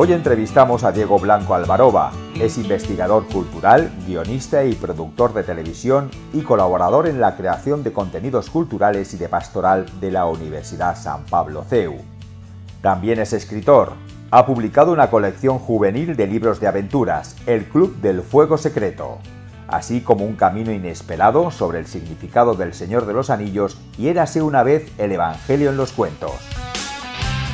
Hoy entrevistamos a Diego Blanco Alvaroba. Es investigador cultural, guionista y productor de televisión y colaborador en la creación de contenidos culturales y de pastoral de la Universidad San Pablo CEU. También es escritor. Ha publicado una colección juvenil de libros de aventuras, El Club del Fuego Secreto, así como un camino inesperado sobre el significado del Señor de los Anillos y érase una vez el Evangelio en los cuentos.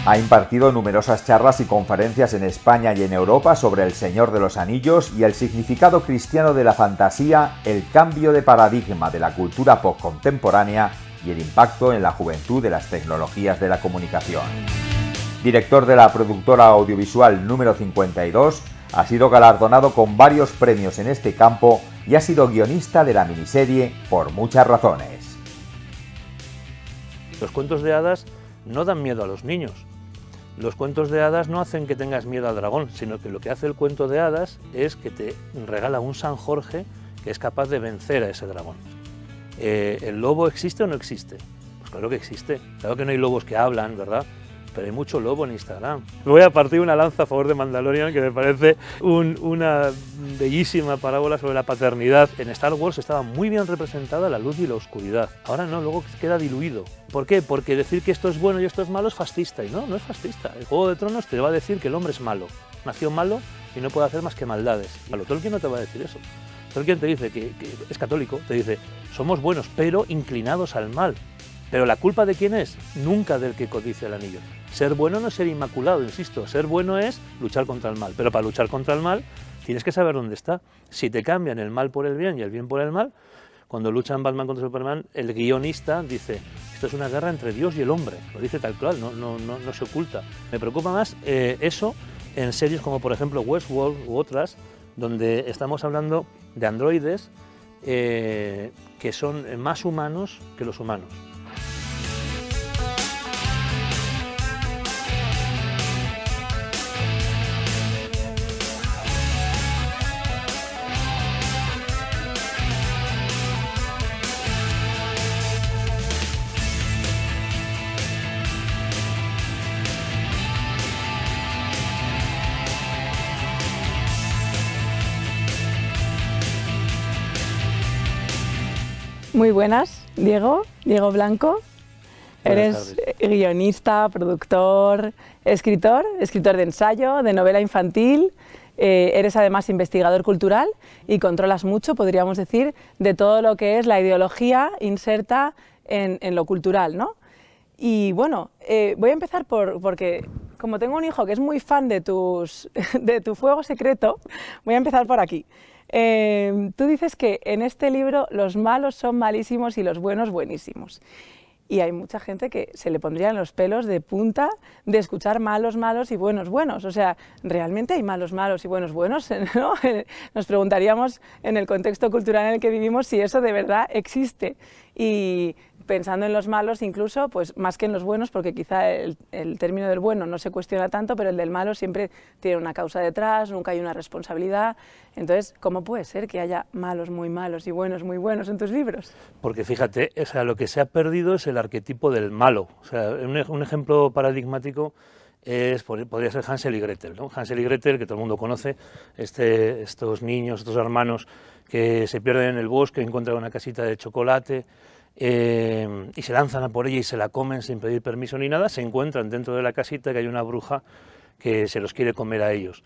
Ha impartido numerosas charlas y conferencias en España y en Europa sobre El Señor de los Anillos y el significado cristiano de la fantasía, el cambio de paradigma de la cultura post-contemporánea... y el impacto en la juventud de las tecnologías de la comunicación. Director de la productora audiovisual número 52, ha sido galardonado con varios premios en este campo y ha sido guionista de la miniserie Por muchas razones. Los cuentos de hadas no dan miedo a los niños, los cuentos de hadas no hacen que tengas miedo al dragón, sino que lo que hace el cuento de hadas es que te regala un San Jorge que es capaz de vencer a ese dragón. Eh, ¿El lobo existe o no existe? Pues claro que existe. Claro que no hay lobos que hablan, ¿verdad? pero hay mucho lobo en Instagram. voy a partir una lanza a favor de Mandalorian, que me parece una bellísima parábola sobre la paternidad. En Star Wars estaba muy bien representada la luz y la oscuridad. Ahora no, luego queda diluido. ¿Por qué? Porque decir que esto es bueno y esto es malo es fascista. Y no, no es fascista. El Juego de Tronos te va a decir que el hombre es malo. Nació malo y no puede hacer más que maldades. lo Tolkien no te va a decir eso. Tolkien te dice que es católico, te dice, somos buenos, pero inclinados al mal. Pero la culpa de quién es? Nunca del que codice el anillo. Ser bueno no es ser inmaculado, insisto. Ser bueno es luchar contra el mal. Pero para luchar contra el mal tienes que saber dónde está. Si te cambian el mal por el bien y el bien por el mal, cuando luchan Batman contra Superman, el guionista dice, esto es una guerra entre Dios y el hombre. Lo dice tal cual, no, se oculta. Me preocupa más eh, eso en series como por ejemplo Westworld u otras, donde estamos hablando de androides eh, que son más humanos que los humanos. Muy buenas, Diego, Diego Blanco. Eres guionista, productor, escritor, escritor de ensayo, de novela infantil. Eh, eres además investigador cultural y controlas mucho, podríamos decir, de todo lo que es la ideología inserta en, lo cultural, ¿no? Y bueno, eh, voy a empezar por, porque como tengo un hijo que es muy fan de, tus, de tu fuego secreto, voy a empezar por aquí. Em, tú dices que en este libro los malos son malísimos y los buenos buenísimos. Y hay mucha gente que se le pondrían los pelos de punta de escuchar malos, malos y buenos, buenos. O sea, ¿realmente hay malos, malos y buenos, buenos? ¿No? Nos preguntaríamos en el contexto cultural en el que vivimos si eso de verdad existe. Y pensando en los malos incluso, pues más que en los buenos, porque quizá el, término del bueno no se cuestiona tanto, pero el del malo siempre tiene una causa detrás, nunca hay una responsabilidad. Entonces, ¿cómo puede ser que haya malos muy malos y buenos muy buenos en tus libros? Porque fíjate, o lo que se ha perdido es el arquetipo del malo. O sea, un, ejemplo paradigmático es, podría ser Hansel y Gretel. ¿no? Hansel y Gretel, que todo el mundo conoce, este, estos niños, estos hermanos que se pierden en el bosque, encuentran una casita de chocolate eh, y se lanzan a por ella y se la comen sin pedir permiso ni nada, se encuentran dentro de la casita que hay una bruja que se los quiere comer a ellos.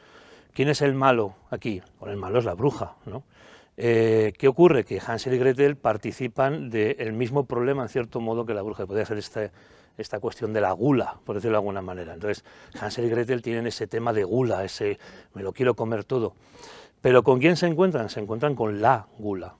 ¿Quién es el malo aquí? Bueno, el malo es la bruja, ¿no? Eh, ¿Qué ocurre? Que Hansel y Gretel participan del mismo problema, en cierto modo, que la bruja. Podría ser esta, esta cuestión de la gula, por decirlo de alguna manera. Entonces, Hansel y Gretel tienen ese tema de gula, ese me lo quiero comer todo. Pero ¿con quién se encuentran? Se encuentran con la gula.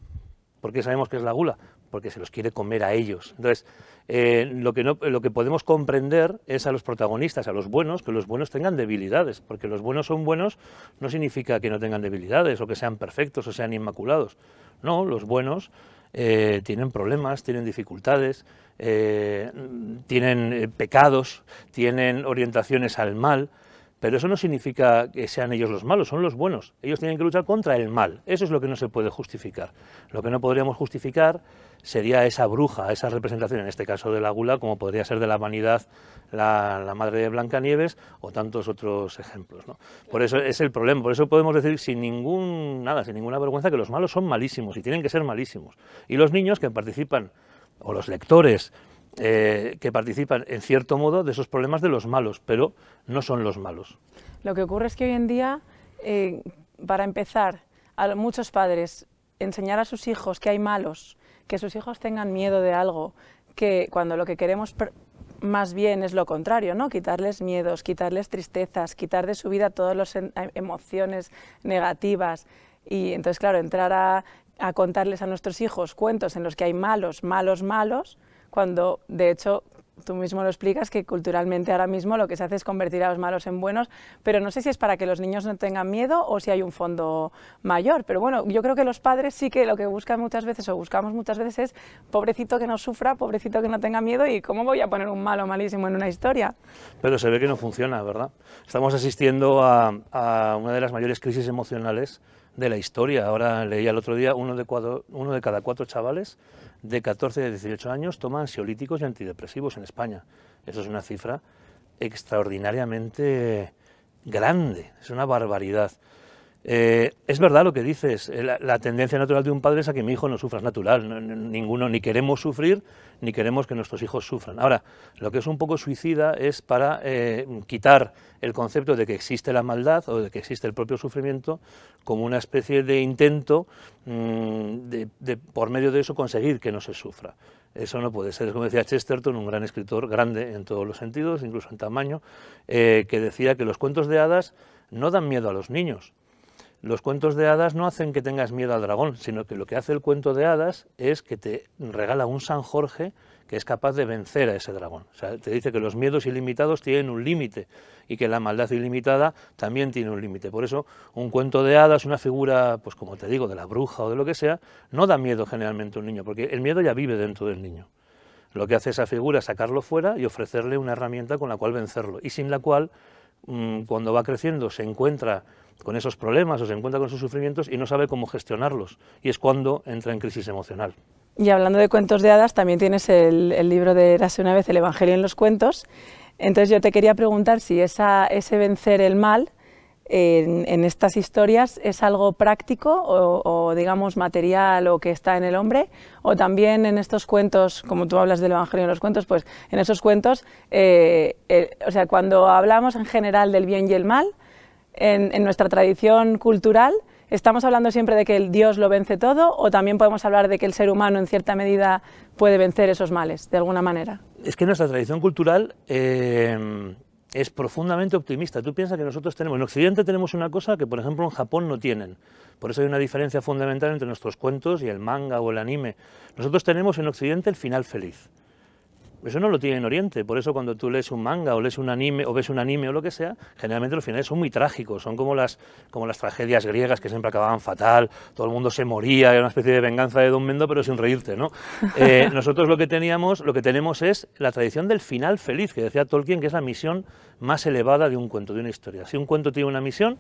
¿Por qué sabemos que es la gula? porque se los quiere comer a ellos. Entonces, eh, lo, que no, lo que podemos comprender es a los protagonistas, a los buenos, que los buenos tengan debilidades, porque los buenos son buenos no significa que no tengan debilidades o que sean perfectos o sean inmaculados. No, los buenos eh, tienen problemas, tienen dificultades, eh, tienen pecados, tienen orientaciones al mal. Pero eso no significa que sean ellos los malos, son los buenos. Ellos tienen que luchar contra el mal. Eso es lo que no se puede justificar. Lo que no podríamos justificar sería esa bruja, esa representación, en este caso de la gula, como podría ser de la vanidad la, madre de Blancanieves o tantos otros ejemplos. Por eso es el problema, por eso podemos decir sin ningún nada, sin ninguna vergüenza, que los malos son malísimos y tienen que ser malísimos. Y los niños que participan o los lectores eh, que participan en cierto modo de esos problemas de los malos, pero no son los malos. Lo que ocurre es que hoy en día, eh, para empezar, a muchos padres enseñar a sus hijos que hay malos, que sus hijos tengan miedo de algo, que cuando lo que queremos más bien es lo contrario, ¿no? Quitarles miedos, quitarles tristezas, quitar de su vida todas las emociones negativas. Y entonces, claro, entrar a contarles a nuestros hijos cuentos en los que hay malos, malos, malos, cuando de hecho tú mismo lo explicas, que culturalmente ahora mismo lo que se hace es convertir a los malos en buenos, pero no sé si es para que los niños no tengan miedo o si hay un fondo mayor. Pero bueno, yo creo que los padres sí que lo que buscan muchas veces o buscamos muchas veces es pobrecito que no sufra, pobrecito que no tenga miedo y cómo voy a poner un malo malísimo en una historia. Pero se ve que no funciona, ¿verdad? Estamos asistiendo a, una de las mayores crisis emocionales de la historia. Ahora leía el otro día, uno de, uno de cada cuatro chavales de 14 a 18 años toma ansiolíticos y antidepresivos en España. Eso es una cifra extraordinariamente grande, es una barbaridad. Eh, es verdad lo que dices, eh, la, tendencia natural de un padre es a que mi hijo no sufra, es natural, ninguno, ni queremos sufrir, ni queremos que nuestros hijos sufran. Ahora, lo que es un poco suicida es para eh, quitar el concepto de que existe la maldad o de que existe el propio sufrimiento como una especie de intento mm, de, por medio de eso, conseguir que no se sufra. Eso no puede ser, es como decía Chesterton, un gran escritor, grande en todos los sentidos, incluso en tamaño, que decía que los cuentos de hadas no dan miedo a los niños, los cuentos de hadas no hacen que tengas miedo al dragón, sino que lo que hace el cuento de hadas es que te regala un San Jorge que es capaz de vencer a ese dragón. O sea, te dice que los miedos ilimitados tienen un límite y que la maldad ilimitada también tiene un límite. Por eso, un cuento de hadas, una figura, pues como te digo, de la bruja o de lo que sea, no da miedo generalmente a un niño, porque el miedo ya vive dentro del niño. Lo que hace esa figura es sacarlo fuera y ofrecerle una herramienta con la cual vencerlo, y sin la cual Mm, cuando va creciendo se encuentra con esos problemas o se encuentra con sus sufrimientos y no sabe cómo gestionarlos. Y es cuando entra en crisis emocional. Y hablando de cuentos de hadas, también tienes el, libro de hace una vez, el Evangelio en los cuentos. Entonces yo te quería preguntar si esa, ese vencer el mal en, estas historias es algo práctico o, digamos material o que está en el hombre o también en estos cuentos, como tú hablas del Evangelio en los cuentos, pues en esos cuentos, eh, eh, o sea, cuando hablamos en general del bien y el mal, en, nuestra tradición cultural, ¿Estamos hablando siempre de que el Dios lo vence todo o también podemos hablar de que el ser humano en cierta medida puede vencer esos males, de alguna manera? Es que nuestra tradición cultural eh, es profundamente optimista. Tú piensas que nosotros tenemos, en Occidente tenemos una cosa que por ejemplo en Japón no tienen. Por eso hay una diferencia fundamental entre nuestros cuentos y el manga o el anime. Nosotros tenemos en Occidente el final feliz. Eso no lo tiene en Oriente, por eso cuando tú lees un manga o lees un anime o ves un anime o lo que sea, generalmente los finales son muy trágicos, son como las, como las tragedias griegas que siempre acababan fatal, todo el mundo se moría, era una especie de venganza de Don Mendo, pero sin reírte, ¿no? Eh, nosotros lo que teníamos, lo que tenemos es la tradición del final feliz, que decía Tolkien, que es la misión más elevada de un cuento, de una historia. Si un cuento tiene una misión,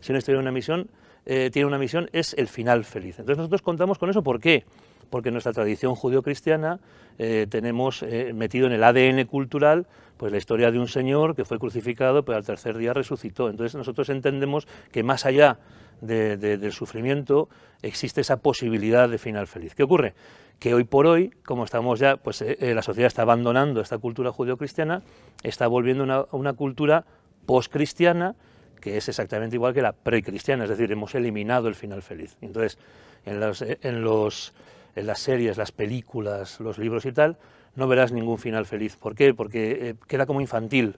si una historia tiene una misión, eh, tiene una misión, es el final feliz. Entonces nosotros contamos con eso, ¿por qué? Porque nuestra tradición judeocristiana cristiana eh, tenemos eh, metido en el ADN cultural pues la historia de un señor que fue crucificado, pero al tercer día resucitó. Entonces nosotros entendemos que más allá del sufrimiento existe esa posibilidad de final feliz. ¿Qué ocurre? Que hoy por hoy, como estamos ya, pues eh, la sociedad está abandonando esta cultura judio-cristiana, está volviendo a una, cultura post-cristiana, que es exactamente igual que la precristiana, es decir, hemos eliminado el final feliz. Entonces, en los en las series, las películas, los libros y tal, no verás ningún final feliz. ¿Por qué? Porque eh, queda como infantil.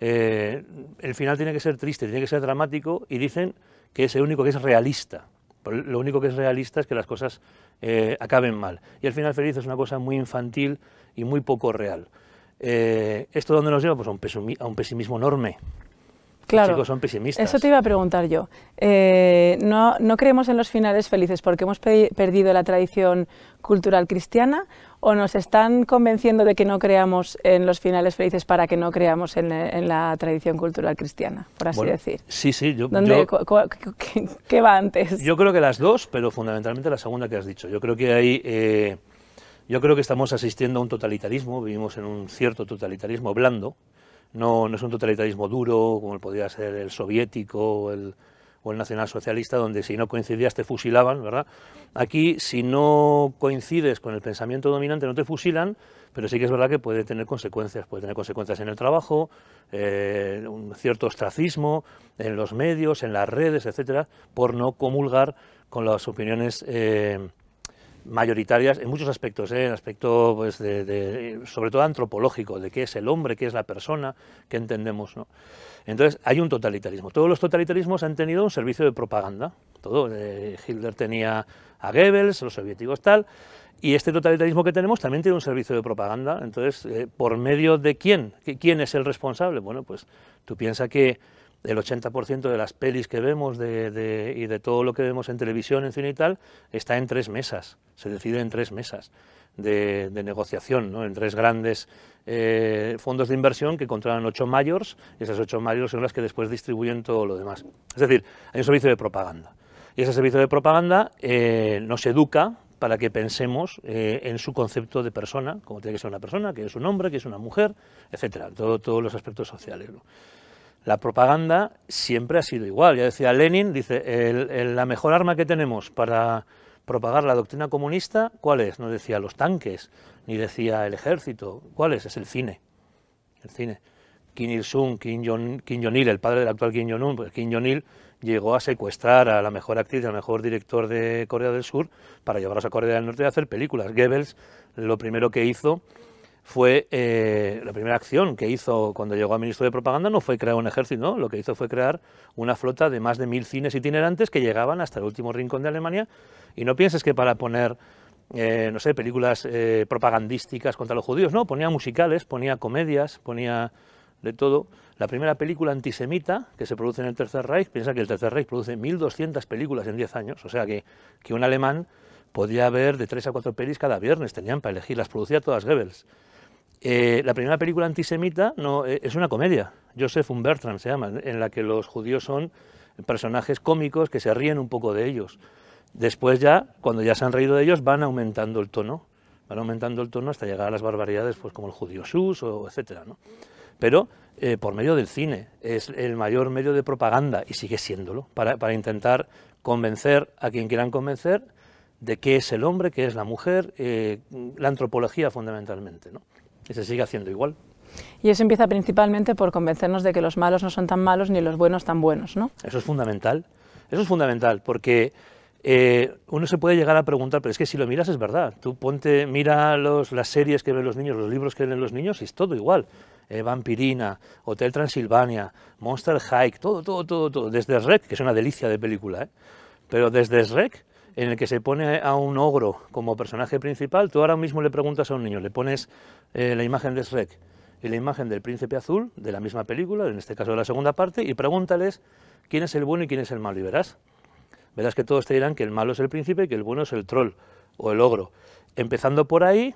Eh, el final tiene que ser triste, tiene que ser dramático y dicen que es el único que es realista. lo único que es realista es que las cosas eh, acaben mal. Y el final feliz es una cosa muy infantil y muy poco real. ¿Esto dónde nos lleva? Pues a un pesimismo enorme chicos son pesimistas. Eso te iba a preguntar yo. Eh, no, no, creemos en los finales felices porque hemos perdido la tradición cultural cristiana o nos están convenciendo de que no creamos en los finales felices para que no creamos en, la tradición cultural cristiana, por así decir? Sí, sí. Yo, qué, va antes? Yo creo que las dos, pero fundamentalmente la segunda que has dicho. Yo creo que hay... Eh, yo creo que estamos asistiendo a un totalitarismo, vivimos en un cierto totalitarismo blando, no, no es un totalitarismo duro, como podría ser el soviético o el, nacionalsocialista, donde si no coincidías te fusilaban, ¿verdad? Aquí, si no coincides con el pensamiento dominante, no te fusilan, pero sí que es verdad que puede tener consecuencias. Puede tener consecuencias en el trabajo, eh, un cierto ostracismo, en los medios, en las redes, etcétera, por no comulgar con las opiniones. Eh, mayoritarias en muchos aspectos, ¿eh? aspecto pues, sobre todo antropológico, de qué es el hombre, qué es la persona, qué entendemos. ¿no? Entonces hay un totalitarismo. Todos los totalitarismos han tenido un servicio de propaganda. Todo, eh, Hitler tenía a Goebbels, los soviéticos tal, y este totalitarismo que tenemos también tiene un servicio de propaganda. Entonces, eh, ¿por medio de quién? ¿Quién es el responsable? Bueno, pues tú piensas que el 80% de las pelis que vemos y de todo lo que vemos en televisión, en cine y tal, está en tres mesas, se decide en tres mesas de, negociación, en tres grandes eh, fondos de inversión que controlan ocho mayors, y esas ocho mayores son las que después distribuyen todo lo demás. Es decir, hay un servicio de propaganda. Y ese servicio de propaganda eh, nos educa para que pensemos eh, en su concepto de persona, como tiene que ser una persona, que es un hombre, que es una mujer, etcétera, todos los aspectos sociales la propaganda siempre ha sido igual. Ya decía Lenin, dice, la mejor arma que tenemos para propagar la doctrina comunista, ¿cuál es? No decía los tanques, ni decía el ejército, ¿cuál es? Es el cine, el cine. Kim Il-sung, Kim Jong-il, Jong el padre del actual Kim Jong-un, pues Kim Jong-il llegó a secuestrar a la mejor actriz, al mejor director de Corea del Sur para llevarlos a Corea del Norte y hacer películas. Goebbels lo primero que hizo fue eh, la primera acción que hizo cuando llegó a ministro de Propaganda no fue crear un ejército, ¿no? lo que hizo fue crear una flota de más de mil cines itinerantes que llegaban hasta el último rincón de Alemania. Y no pienses que para poner, eh, no sé, películas eh, propagandísticas contra los judíos, no, ponía musicales, ponía comedias, ponía de todo. La primera película antisemita que se produce en el Tercer Reich, piensa que el Tercer Reich produce 1.200 películas en 10 años, o sea que, que un alemán podía haber de tres a cuatro pelis cada viernes, tenían para elegir, las producía todas Goebbels. Eh, la primera película antisemita no, eh, es una comedia, Joseph Bertrand se llama, en la que los judíos son personajes cómicos que se ríen un poco de ellos. Después ya, cuando ya se han reído de ellos, van aumentando el tono, van aumentando el tono hasta llegar a las barbaridades pues, como el judío sus, o, etc. Pero eh, por medio del cine, es el mayor medio de propaganda, y sigue siéndolo, para, para intentar convencer a quien quieran convencer de qué es el hombre, qué es la mujer, eh, la antropología fundamentalmente, ¿no? Y se sigue haciendo igual. Y eso empieza principalmente por convencernos de que los malos no son tan malos ni los buenos tan buenos, ¿no? Eso es fundamental. Eso es fundamental porque eh, uno se puede llegar a preguntar, pero es que si lo miras es verdad. Tú ponte, mira las series que ven los niños, los libros que leen los niños y es todo igual. Eh, Vampirina, Hotel Transilvania, Monster Hike, todo, todo, todo, todo. Desde Shrek, que es una delicia de película, pero desde Shrek en el que se pone a un ogro como personaje principal, tú ahora mismo le preguntas a un niño, le pones eh, la imagen de Shrek y la imagen del príncipe azul de la misma película, en este caso de la segunda parte, y pregúntales quién es el bueno y quién es el malo, y verás. Verás que todos te dirán que el malo es el príncipe y que el bueno es el troll o el ogro. Empezando por ahí,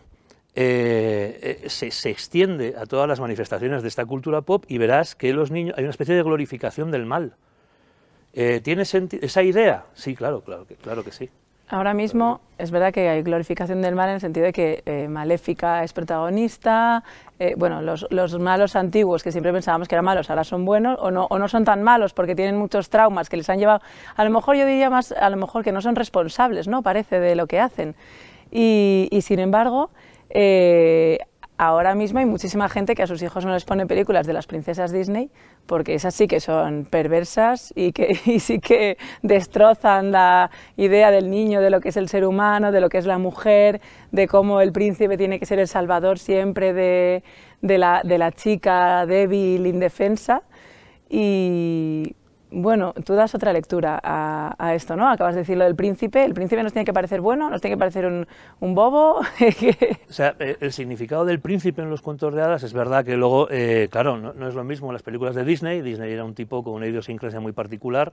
eh, eh, se, se, extiende a todas las manifestaciones de esta cultura pop y verás que los niños hay una especie de glorificación del mal. Eh, ¿Tiene sentido esa idea? Sí, claro, claro, que, claro que sí. Ahora mismo es verdad que hay glorificación del mal en el sentido de que eh, Maléfica es protagonista, eh, bueno, los, malos antiguos que siempre pensábamos que eran malos ahora son buenos o no, o no son tan malos porque tienen muchos traumas que les han llevado, a lo mejor yo diría más, a lo mejor que no son responsables, ¿no? Parece de lo que hacen. Y, sin embargo, eh, ahora mismo hay muchísima gente que a sus hijos no les pone películas de las princesas Disney porque esas sí que son perversas y que sí que destrozan la idea del niño de lo que es el ser humano, de lo que es la mujer, de cómo el príncipe tiene que ser el salvador siempre de, la, de la chica débil, indefensa. Y bueno, tú das otra lectura a, esto, ¿no? Acabas de decirlo del príncipe. El príncipe nos tiene que parecer bueno, nos tiene que parecer un, bobo. o sea, eh, el significado del príncipe en los cuentos de hadas es verdad que luego, eh, claro, no, es lo mismo en las películas de Disney. Disney era un tipo con una idiosincrasia muy particular,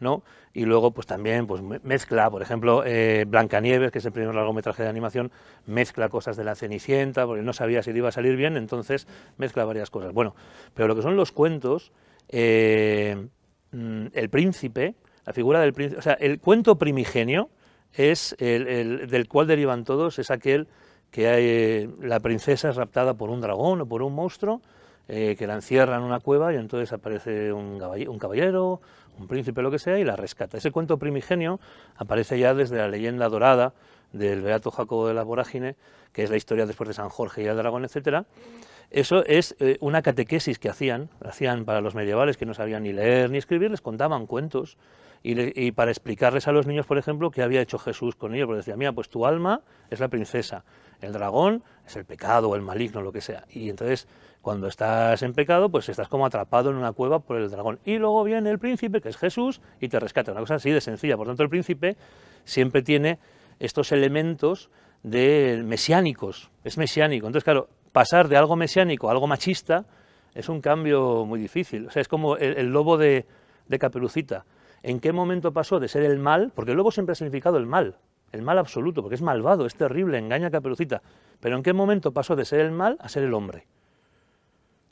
¿no? Y luego, pues también pues, mezcla, por ejemplo, eh, Blancanieves, que es el primer largometraje de animación, mezcla cosas de la Cenicienta, porque no sabía si le iba a salir bien, entonces mezcla varias cosas. Bueno, pero lo que son los cuentos. Eh, Mm, el príncipe, la figura del príncipe, o el cuento primigenio es el, del cual derivan todos, es aquel que hay, eh, la princesa es raptada por un dragón o por un monstruo, eh, que la encierra en una cueva y entonces aparece un caballero, un príncipe, lo que sea, y la rescata. Ese cuento primigenio aparece ya desde la leyenda dorada del Beato Jacobo de la vorágine que es la historia después de San Jorge y el dragón, etcétera, eso es eh, una catequesis que hacían, hacían para los medievales que no sabían ni leer ni escribir, les contaban cuentos y, para explicarles a los niños, por ejemplo, qué había hecho Jesús con ellos, porque decía, mira, pues tu alma es la princesa, el dragón es el pecado, o el maligno, lo que sea. Y entonces, cuando estás en pecado, pues estás como atrapado en una cueva por el dragón. Y luego viene el príncipe, que es Jesús, y te rescata. Una cosa así de sencilla. Por tanto, el príncipe siempre tiene estos elementos de mesiánicos, es mesiánico. Entonces, claro, pasar de algo mesiánico a algo machista es un cambio muy difícil. O sea, es como el, lobo de, Capelucita... Caperucita. ¿En qué momento pasó de ser el mal? Porque el lobo siempre ha significado el mal, el mal absoluto, porque es malvado, es terrible, engaña a Caperucita. Pero ¿en qué momento pasó de ser el mal a ser el hombre?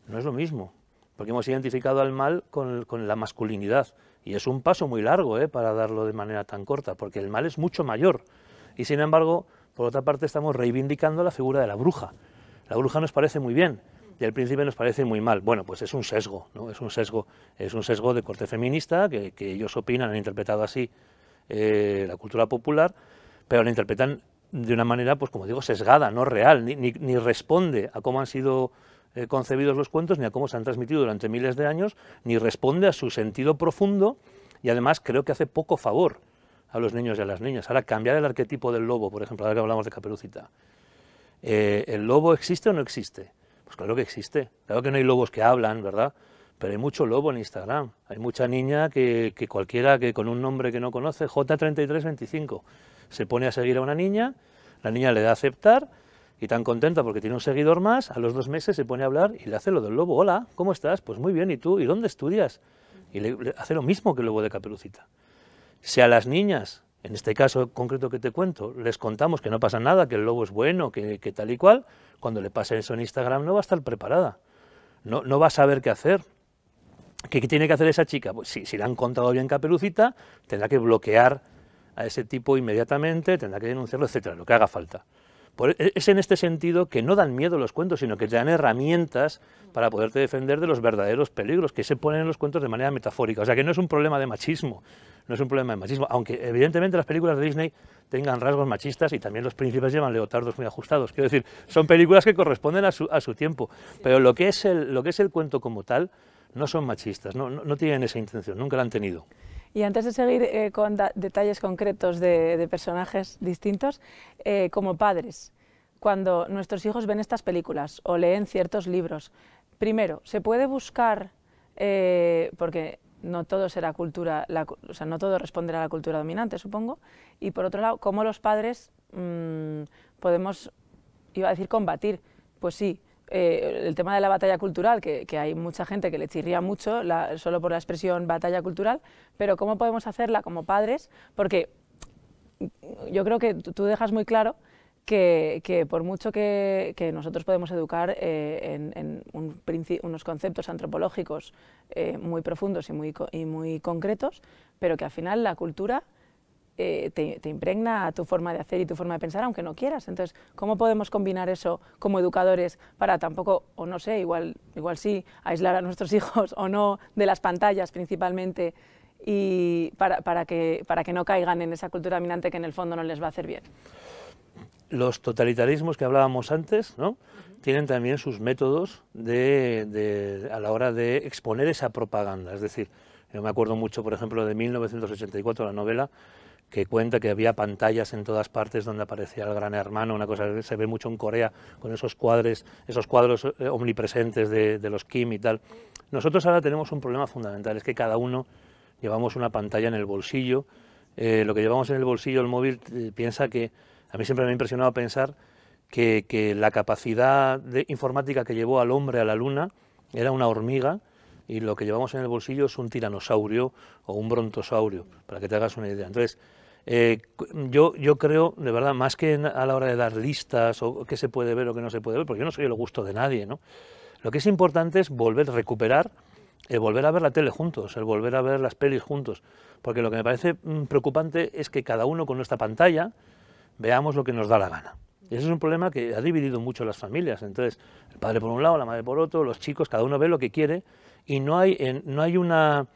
No es lo mismo, porque hemos identificado al mal con, la masculinidad. Y es un paso muy largo ¿eh? para darlo de manera tan corta, porque el mal es mucho mayor. Y sin embargo, por otra parte, estamos reivindicando la figura de la bruja la bruja nos parece muy bien y el príncipe nos parece muy mal. Bueno, pues es un sesgo, ¿no? Es un sesgo, es un sesgo de corte feminista que, ellos opinan, han interpretado así eh, la cultura popular, pero la interpretan de una manera, pues como digo, sesgada, no real, ni, responde a cómo han sido eh, concebidos los cuentos, ni a cómo se han transmitido durante miles de años, ni responde a su sentido profundo y además creo que hace poco favor a los niños y a las niñas. Ahora, cambiar el arquetipo del lobo, por ejemplo, ahora que hablamos de Caperucita, eh, ¿el lobo existe o no existe? Pues claro que existe. Claro que no hay lobos que hablan, ¿verdad? Pero hay mucho lobo en Instagram. Hay mucha niña que, cualquiera que con un nombre que no conoce, J3325, se pone a seguir a una niña, la niña le da a aceptar y tan contenta porque tiene un seguidor más, a los dos meses se pone a hablar y le hace lo del lobo. Hola, ¿cómo estás? Pues muy bien, ¿y tú? ¿Y dónde estudias? Y le hace lo mismo que el lobo de caperucita. Si a las niñas en este caso concreto que te cuento, les contamos que no pasa nada, que el lobo es bueno, que, tal y cual, cuando le pase eso en Instagram no va a estar preparada, no, va a saber qué hacer. ¿Qué, tiene que hacer esa chica? Pues si, si le han contado bien Caperucita, tendrá que bloquear a ese tipo inmediatamente, tendrá que denunciarlo, etcétera, lo que haga falta. E, es en este sentido que no dan miedo los cuentos, sino que te dan herramientas para poderte defender de los verdaderos peligros que se ponen en los cuentos de manera metafórica. O sea que no es un problema de machismo, no es un problema de machismo, aunque evidentemente las películas de Disney tengan rasgos machistas y también los príncipes llevan leotardos muy ajustados. Quiero decir, son películas que corresponden a su, tiempo, pero lo que, es el, cuento como tal no son machistas, no, tienen esa intención, nunca la han tenido. Y antes de seguir eh, con detalles concretos de, personajes distintos, eh, como padres, cuando nuestros hijos ven estas películas o leen ciertos libros, primero, ¿se puede buscar, eh, porque no todo será cultura, o sea, no todo responderá a la cultura dominante, supongo. Y por otro lado, cómo los padres mm, podemos, iba a decir combatir, pues sí, eh, el tema de la batalla cultural, que, hay mucha gente que le chirría mucho solo por la expresión batalla cultural, pero cómo podemos hacerla como padres, porque yo creo que tú dejas muy claro que, por mucho que, nosotros podemos educar eh, en, unos conceptos antropológicos eh, muy profundos y muy, muy concretos, pero que al final la cultura eh, te, impregna a tu forma de hacer y tu forma de pensar, aunque no quieras. Entonces, ¿cómo podemos combinar eso como educadores para tampoco, o no sé, igual, igual sí, aislar a nuestros hijos o no de las pantallas principalmente? y para, para, que, para que no caigan en esa cultura dominante que en el fondo no les va a hacer bien los totalitarismos que hablábamos antes, ¿no? tienen también sus métodos de, a la hora de exponer esa propaganda. Es decir, yo me acuerdo mucho, por ejemplo, de 1984, la novela, que cuenta que había pantallas en todas partes donde aparecía el gran hermano, una cosa que se ve mucho en Corea con esos cuadros, esos cuadros eh, omnipresentes de, los Kim y tal. Nosotros ahora tenemos un problema fundamental, es que cada uno llevamos una pantalla en el bolsillo. Eh, lo que llevamos en el bolsillo, el móvil, eh, piensa que a mí siempre me ha impresionado pensar que, la capacidad de informática que llevó al hombre a la luna era una hormiga y lo que llevamos en el bolsillo es un tiranosaurio o un brontosaurio, para que te hagas una idea. Entonces, eh, yo, creo, de verdad, más que a la hora de dar listas o qué se puede ver o qué no se puede ver, porque yo no soy el gusto de nadie, Lo que es importante es volver, a recuperar, el volver a ver la tele juntos, el volver a ver las pelis juntos, porque lo que me parece mm, preocupante es que cada uno con nuestra pantalla, veamos lo que nos da la gana. ese es un problema que ha dividido mucho las familias. Entonces, el padre por un lado, la madre por otro, los chicos, cada uno ve lo que quiere y no hay, no hay una,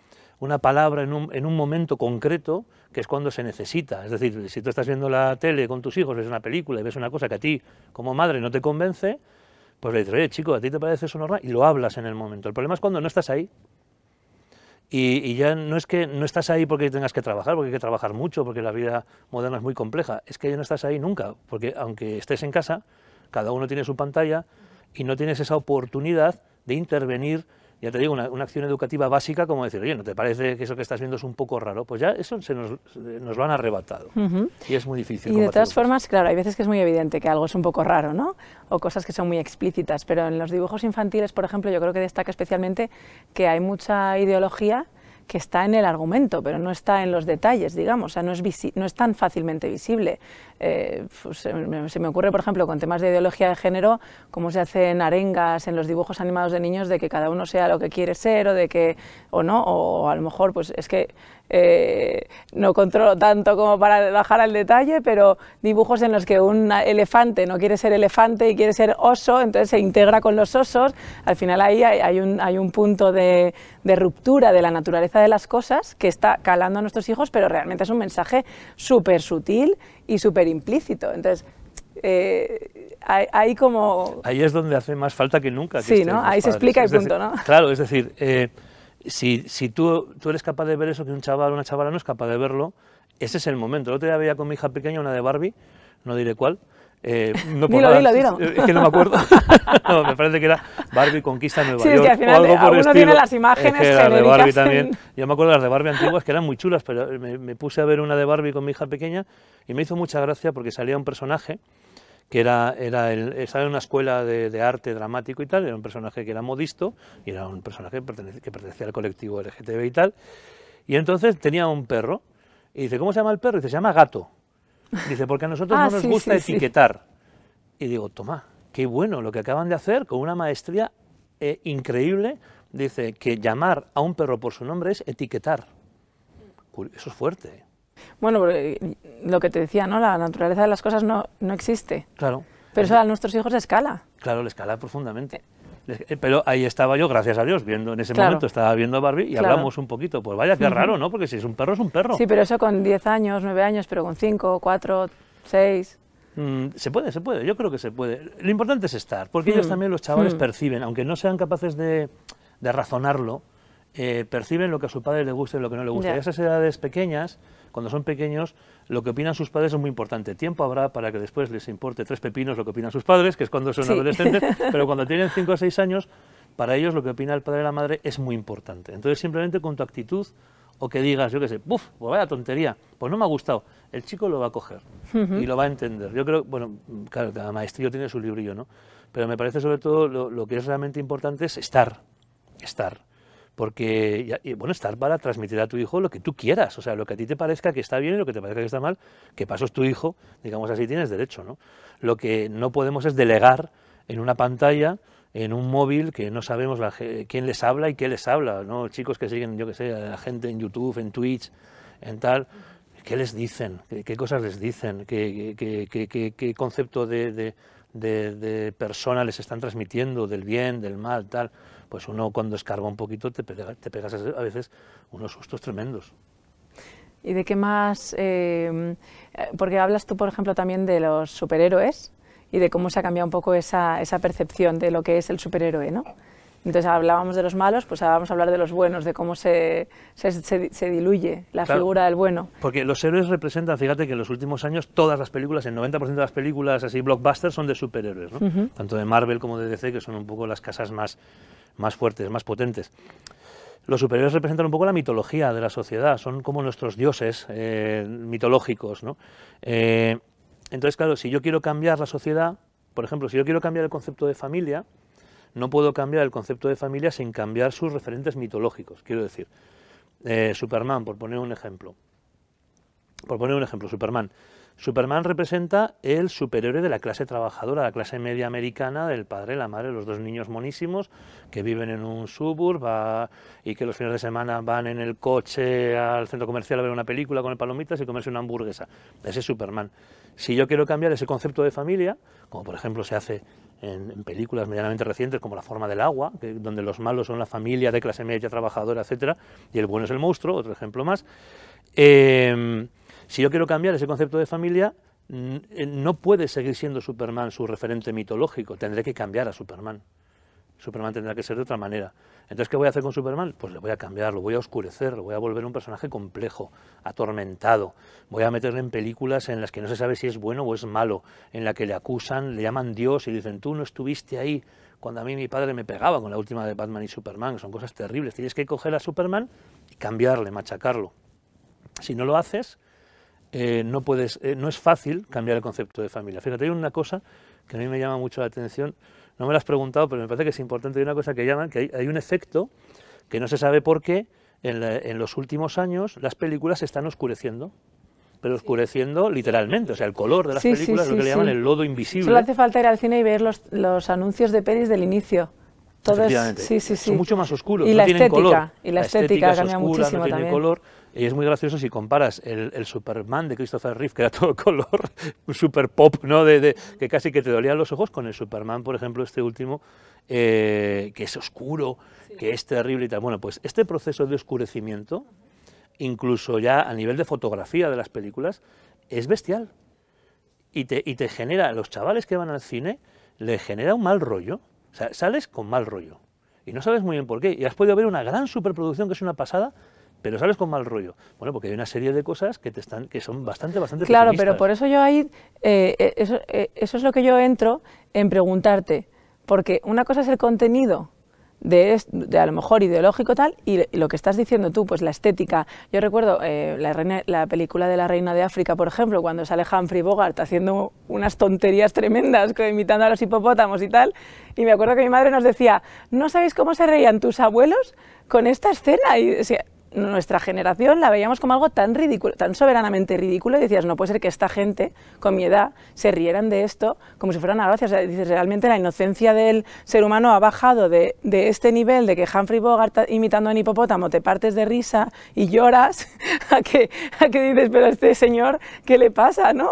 palabra en un, en un, momento concreto que es cuando se necesita. Es decir, si tú estás viendo la tele con tus hijos, ves una película y ves una cosa que a ti como madre no te convence, pues le dices, oye chico, ¿a ti te parece eso normal? Y lo hablas en el momento. El problema es cuando no estás ahí. Y, ya no es que no estás ahí porque tengas que trabajar, porque hay que trabajar mucho, porque la vida moderna es muy compleja. Es que ya no estás ahí nunca, porque aunque estés en casa, cada uno tiene su pantalla y no tienes esa oportunidad de intervenir ya te digo, una, acción educativa básica como decir, oye, ¿no te parece que eso que estás viendo es un poco raro? Pues ya eso se nos, nos lo han arrebatado y es muy difícil. Y de todas formas, claro, hay veces que es muy evidente que algo es un poco raro, ¿no? O cosas que son muy explícitas, pero en los dibujos infantiles, por ejemplo, yo creo que destaca especialmente que hay mucha ideología que está en el argumento, pero no está en los detalles, digamos, o sea, no es, no es tan fácilmente visible. Eh, pues, eh, se me ocurre, por ejemplo, con temas de ideología de género, cómo se hacen arengas en los dibujos animados de niños de que cada uno sea lo que quiere ser o de que, o no, o, a lo mejor, pues es que eh, no controlo tanto como para bajar al detalle, pero dibujos en los que un elefante no quiere ser elefante y quiere ser oso, entonces se integra con los osos. Al final ahí hay, un, hay un, punto de, ruptura de la naturaleza de las cosas que está calando a nuestros hijos, pero realmente es un mensaje súper sutil y súper implícito. Entonces, eh, hay, como... Ahí es donde hace más falta que nunca. sí, ¿no? Ahí se explica el punto, ¿no? Claro, es decir... Eh, si, tú, tú eres capaz de ver eso que un chaval o una chavala no es capaz de verlo, ese es el momento. El otro día veía con mi hija pequeña una de Barbie, no diré cuál, eh, no dilo, dilo, Es que no me acuerdo. no, me parece que era Barbie Conquista Nueva sí, York. Sí, al final o algo las imágenes es de Barbie también. Yo me acuerdo de las de Barbie antiguas que eran muy chulas, pero me, puse a ver una de Barbie con mi hija pequeña y me hizo mucha gracia porque salía un personaje que era, era estaba en una escuela de, arte dramático y tal, era un personaje que era modisto, y era un personaje que, pertenecía, al colectivo LGTB y tal, y entonces tenía un perro, y dice, ¿cómo se llama el perro? Y dice, se llama gato. dice, porque a nosotros ah, no nos gusta etiquetar. Y digo, toma, qué bueno lo que acaban de hacer con una maestría eh, increíble. Dice que llamar a un perro por su nombre es etiquetar. Eso es fuerte. ¿eh? Bueno, eh, lo que te decía, ¿no? La naturaleza de las cosas no, no existe. Claro. Pero eso a nuestros hijos escala. Claro, le escala profundamente. Eh, pero ahí estaba yo, gracias a Dios, viendo en ese momento, estaba viendo a Barbie y hablamos un poquito. Pues vaya, qué raro, ¿no? Porque si es un perro, es un perro. Sí, pero eso con 10 años, 9 años, pero con 5, 4, 6. se puede, se puede, yo creo que se puede. Lo importante es estar, porque ellos mm. también, los chavales, mm. perciben, aunque no sean capaces de, de razonarlo, eh, perciben lo que a su padre le gusta y lo que no le gusta. Y esas edades pequeñas, cuando son pequeños, lo que opinan sus padres es muy importante. Tiempo habrá para que después les importe tres pepinos lo que opinan sus padres, que es cuando son adolescentes, pero cuando tienen cinco o seis años, para ellos lo que opina el padre y la madre es muy importante. Entonces, simplemente con tu actitud o que digas, yo qué sé, ¡buf! Pues vaya tontería, pues no me ha gustado. El chico lo va a coger y lo va a entender. Yo creo, bueno, claro, cada maestría tiene su librillo, ¿no? Pero me parece sobre todo lo, lo que es realmente importante es estar, estar. Porque, bueno, estar para transmitir a tu hijo lo que tú quieras, o sea, lo que a ti te parezca que está bien y lo que te parezca que está mal, que pasos tu hijo, digamos así, tienes derecho, ¿no? Lo que no podemos es delegar en una pantalla en un móvil que no sabemos quién les habla y qué les habla, ¿no? Chicos que siguen, yo que sé, a la gente en YouTube, en Twitch, en tal, ¿qué les dicen? ¿Qué, cosas les dicen? ¿Qué, concepto de, de, persona les están transmitiendo? ¿Del bien, del mal, tal? pues uno cuando escarba un poquito te, pegas a veces unos sustos tremendos. ¿Y de qué más? Eh, porque hablas tú, por ejemplo, también de los superhéroes y de cómo se ha cambiado un poco esa, percepción de lo que es el superhéroe, ¿no? Entonces hablábamos de los malos, pues ahora vamos a hablar de los buenos, de cómo se, diluye la figura del bueno. Porque los héroes representan, fíjate que en los últimos años todas las películas, el 90% de las películas así blockbusters son de superhéroes, ¿no? Tanto de Marvel como de DC, que son un poco las casas más más fuertes, más potentes. Los superiores representan un poco la mitología de la sociedad, son como nuestros dioses eh, mitológicos. ¿no? Eh, entonces, claro, si yo quiero cambiar la sociedad, por ejemplo, si yo quiero cambiar el concepto de familia, no puedo cambiar el concepto de familia sin cambiar sus referentes mitológicos. Quiero decir, eh, Superman, por poner un ejemplo. Por poner un ejemplo, Superman. Superman representa el superhéroe de la clase trabajadora, la clase media americana, del padre, la madre, los dos niños monísimos que viven en un suburb y que los fines de semana van en el coche al centro comercial a ver una película con el palomitas y comerse una hamburguesa. Ese es Superman. Si yo quiero cambiar ese concepto de familia, como por ejemplo se hace en, películas medianamente recientes como La forma del agua, donde los malos son la familia de clase media trabajadora, etc., y el bueno es el monstruo, otro ejemplo más. Em, si yo quiero cambiar ese concepto de familia, mm, eh, no puede seguir siendo Superman su referente mitológico, tendré que cambiar a Superman. Superman tendrá que ser de otra manera. Entonces, ¿qué voy a hacer con Superman? Pues le voy a cambiar, lo voy a oscurecer, lo voy a volver un personaje complejo, atormentado. Voy a meterle en películas en las que no se sabe si es bueno o es malo, en la que le acusan, le llaman Dios y dicen, tú no estuviste ahí cuando a mí mi padre me pegaba con la última de Batman y Superman, son cosas terribles. Tienes que coger a Superman y cambiarle, machacarlo. Si no lo haces, eh, no, puedes, eh, no es fácil cambiar el concepto de familia. Fíjate, hay una cosa que a mí me llama mucho la atención, no me lo has preguntado, pero me parece que es importante, hay una cosa que llaman, que hay, un efecto que no se sabe por qué, en, los últimos años las películas se están oscureciendo, pero oscureciendo literalmente, o sea, el color de las películas es lo que le llaman el lodo invisible. Solo hace falta ir al cine y ver los, los anuncios de pelis del inicio. Todo es, mucho más oscuro Y la estética, y la, estética, muchísimo también. Y es muy gracioso si comparas el, Superman de Christopher Reeve, que era todo color, un super pop, ¿no? De, que casi que te dolían los ojos, con el Superman, por ejemplo, este último, eh, que es oscuro, que es terrible y tal. Bueno, pues este proceso de oscurecimiento, incluso ya a nivel de fotografía de las películas, es bestial. Y te, y te genera, los chavales que van al cine, le genera un mal rollo. O sea, sales con mal rollo. Y no sabes muy bien por qué. Y has podido ver una gran superproducción que es una pasada, pero sales con mal rollo. Bueno, porque hay una serie de cosas que te están que son bastante, bastante Claro, pero por eso yo ahí, eh, eh, eh, eso, es lo que yo entro en preguntarte, porque una cosa es el contenido. De, de a lo mejor ideológico tal y, lo que estás diciendo tú pues la estética yo recuerdo la, la película de la reina de África por ejemplo cuando sale Humphrey Bogart haciendo unas tonterías tremendas imitando a los hipopótamos y tal y me acuerdo que mi madre nos decía no sabéis cómo se reían tus abuelos con esta escena y o nuestra generación la veíamos como algo tan ridículo, tan soberanamente ridículo, y decías, no puede ser que esta gente, con mi edad, se rieran de esto como si fueran una O dices, realmente la inocencia del ser humano ha bajado de, este nivel de que Humphrey Bogart imitando a un hipopótamo te partes de risa y lloras, a que, que dices, pero este señor, ¿qué le pasa? ¿no?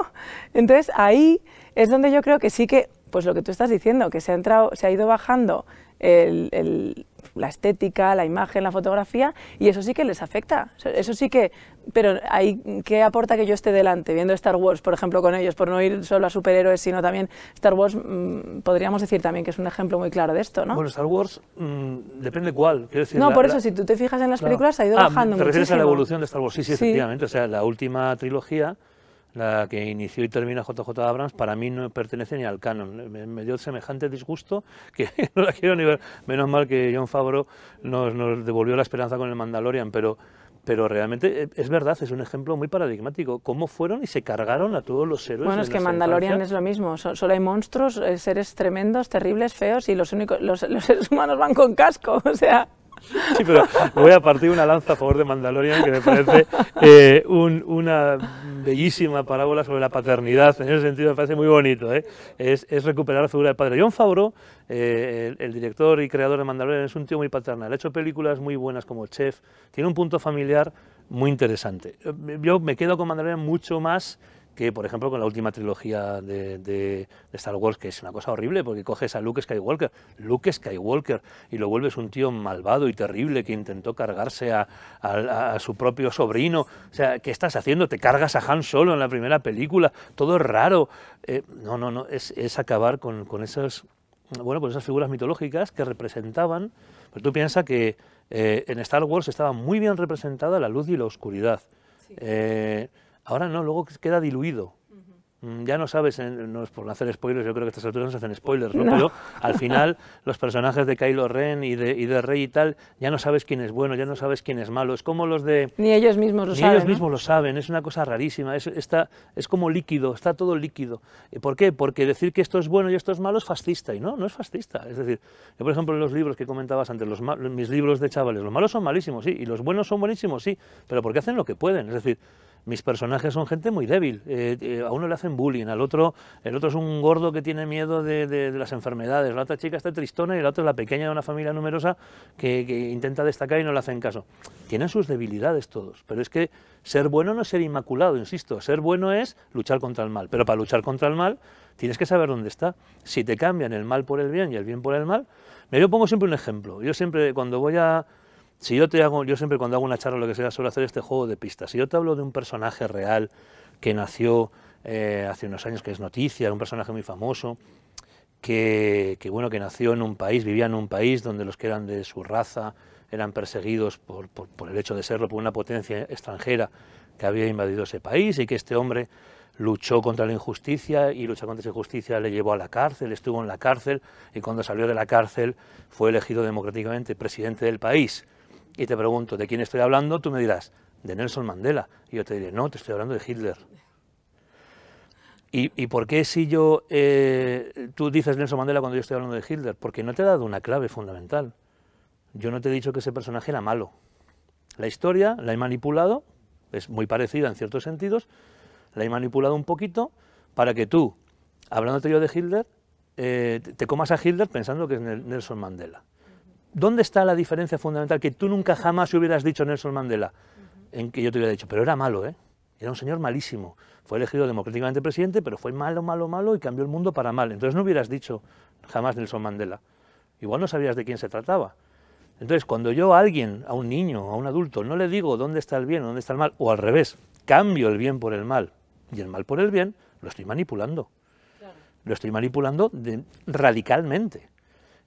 Entonces ahí es donde yo creo que sí que, pues lo que tú estás diciendo, que se ha, entrado, se ha ido bajando el la estética, la imagen, la fotografía, y eso sí que les afecta. Eso sí que, pero hay ¿qué aporta que yo esté delante viendo Star Wars, por ejemplo, con ellos, por no ir solo a superhéroes, sino también Star Wars, mm, podríamos decir también que es un ejemplo muy claro de esto, ¿no? Bueno, Star Wars mm, depende cuál. Decir, no, por eso, si tú te fijas en las películas, ha ido ah, bajando. Te refieres a la evolución de Star Wars, sí, sí, efectivamente. O sea, la última trilogía la que inició y termina JJ Abrams, para mí no pertenece ni al canon. Me, dio semejante disgusto que no la quiero ni ver. Menos mal que John Favreau nos, devolvió la esperanza con el Mandalorian, pero, pero realmente eh, es verdad, es un ejemplo muy paradigmático. ¿Cómo fueron y se cargaron a todos los héroes? Bueno, es que Mandalorian es lo mismo. Solo hay monstruos, eh, seres tremendos, terribles, feos y los únicos los, los seres humanos van con casco. O sea. Sí, pero voy a partir una lanza a favor de Mandalorian, que me parece eh, una bellísima parábola sobre la paternidad. En ese sentido me parece muy bonito. ¿eh? Es, recuperar la figura del padre. John Favreau, eh, el, el, director y creador de Mandalorian, es un tío muy paternal. Ha hecho películas muy buenas como Chef. Tiene un punto familiar muy interesante. Yo me quedo con Mandalorian mucho más que, por ejemplo, con la última trilogía de, Star Wars, que es una cosa horrible, porque coges a Luke Skywalker, Luke Skywalker, y lo vuelves un tío malvado y terrible que intentó cargarse a, su propio sobrino. O sea, ¿qué estás haciendo? Te cargas a Han Solo en la primera película, todo es raro. Eh, no, no, no, es, acabar con, esas, bueno, con esas figuras mitológicas que representaban, pero pues tú piensas que eh, en Star Wars estaba muy bien representada la luz y la oscuridad. Sí. Eh, Ahora no, luego queda diluido. Mm, ya no sabes, no es por hacer spoilers, yo creo que a estas alturas no se hacen spoilers, Pero al final los personajes de Kylo Ren y de, Rey y tal, ya no sabes quién es bueno, ya no sabes quién es malo. Es como los de... Ni ellos mismos lo ni saben. ellos mismos lo saben, es una cosa rarísima, es, está, es como líquido, está todo líquido. ¿Por qué? Porque decir que esto es bueno y esto es malo es fascista, y no, no es fascista. Es decir, yo por ejemplo en los libros que comentabas antes, los mis libros de chavales, los malos son malísimos, sí, y los buenos son buenísimos, sí, pero porque hacen lo que pueden, es decir mis personajes son gente muy débil. Eh, eh, a uno le hacen bullying, al otro, el otro es un gordo que tiene miedo de, las enfermedades, la otra chica está tristona y la otra es la pequeña de una familia numerosa que, intenta destacar y no le hacen caso. Tienen sus debilidades todos, pero es que ser bueno no es ser inmaculado, insisto, ser bueno es luchar contra el mal, pero para luchar contra el mal tienes que saber dónde está. Si te cambian el mal por el bien y el bien por el mal, me yo pongo siempre un ejemplo. Yo siempre cuando voy a si yo te hago, yo siempre cuando hago una charla lo que sea, suelo hacer este juego de pistas. Si yo te hablo de un personaje real que nació eh, hace unos años, que es noticia, un personaje muy famoso, que, bueno, que nació en un país, vivía en un país donde los que eran de su raza eran perseguidos por, el hecho de serlo, por una potencia extranjera que había invadido ese país y que este hombre luchó contra la injusticia y lucha contra esa injusticia le llevó a la cárcel, estuvo en la cárcel y cuando salió de la cárcel fue elegido democráticamente presidente del país y te pregunto de quién estoy hablando, tú me dirás, de Nelson Mandela. Y yo te diré, no, te estoy hablando de Hitler. ¿Y, por qué si yo, eh, tú dices Nelson Mandela cuando yo estoy hablando de Hitler? Porque no te he dado una clave fundamental. Yo no te he dicho que ese personaje era malo. La historia la he manipulado, es muy parecida en ciertos sentidos, la he manipulado un poquito para que tú, hablándote yo de Hitler, eh, te comas a Hitler pensando que es Nelson Mandela. ¿Dónde está la diferencia fundamental que tú nunca jamás hubieras dicho Nelson Mandela? En que yo te hubiera dicho, pero era malo, ¿eh? Era un señor malísimo. Fue elegido democráticamente presidente, pero fue malo, malo, malo y cambió el mundo para mal. Entonces no hubieras dicho jamás Nelson Mandela. Igual no sabías de quién se trataba. Entonces, cuando yo a alguien, a un niño, a un adulto, no le digo dónde está el bien, dónde está el mal, o al revés, cambio el bien por el mal y el mal por el bien, lo estoy manipulando. Lo estoy manipulando radicalmente.